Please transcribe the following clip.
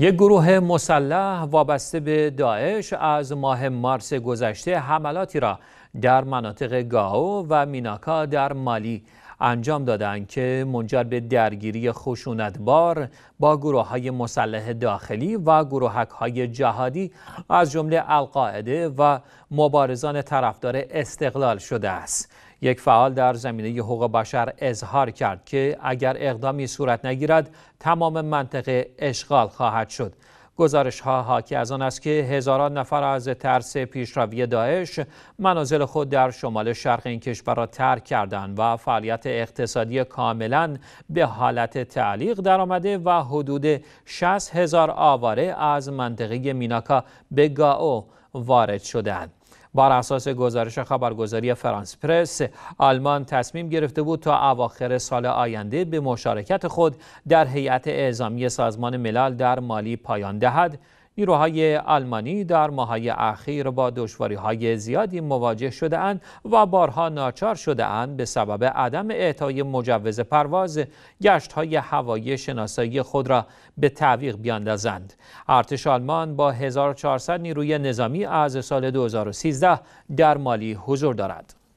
یک گروه مسلح وابسته به داعش از ماه مارس گذشته حملاتی را در مناطق گاو و میناکا در مالی انجام دادند که منجر به درگیری خشونتبار با گروه های مسلح داخلی و گروهک های جهادی از جمله القاعده و مبارزان طرفدار استقلال شده است یک فعال در زمینه حقوق بشر اظهار کرد که اگر اقدامی صورت نگیرد تمام منطقه اشغال خواهد شد گزارش ها حاکی از آن است که هزاران نفر از ترس پیشروی داعش منازل خود در شمال شرق این کشور را ترک کردند و فعالیت اقتصادی کاملا به حالت تعلیق درآمده و حدود 60 هزار آواره از منطقه میناکا به گاو وارد شدند. بر اساس گزارش خبرگزاری فرانس پرس آلمان تصمیم گرفته بود تا اواخر سال آینده به مشارکت خود در هیئت اعزامی سازمان ملل در مالی پایان دهد نیروهای آلمانی در ماهای اخیر با های زیادی مواجه شده اند و بارها ناچار شده اند به سبب عدم اعطای مجوز پرواز گشت‌های هوایی شناسایی خود را به تعویق بیاندازند. ارتش آلمان با 1400 نیروی نظامی از سال 2013 در مالی حضور دارد.